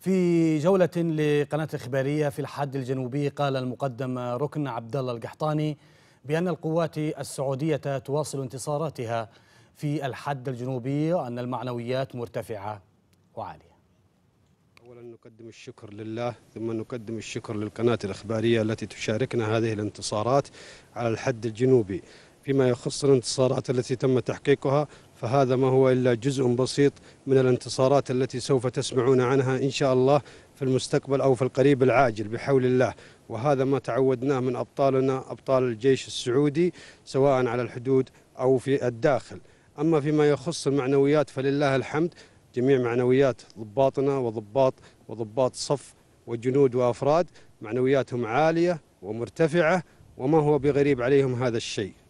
في جولة لقناة إخبارية في الحد الجنوبي قال المقدم ركن عبد الله القحطاني بأن القوات السعودية تواصل انتصاراتها في الحد الجنوبي وأن المعنويات مرتفعة وعالية أولا نقدم الشكر لله ثم نقدم الشكر للقناة الإخبارية التي تشاركنا هذه الانتصارات على الحد الجنوبي فيما يخص الانتصارات التي تم تحقيقها فهذا ما هو إلا جزء بسيط من الانتصارات التي سوف تسمعون عنها إن شاء الله في المستقبل أو في القريب العاجل بحول الله وهذا ما تعودناه من أبطالنا أبطال الجيش السعودي سواء على الحدود أو في الداخل أما فيما يخص المعنويات فلله الحمد جميع معنويات ضباطنا وضباط وضباط صف وجنود وأفراد معنوياتهم عالية ومرتفعة وما هو بغريب عليهم هذا الشيء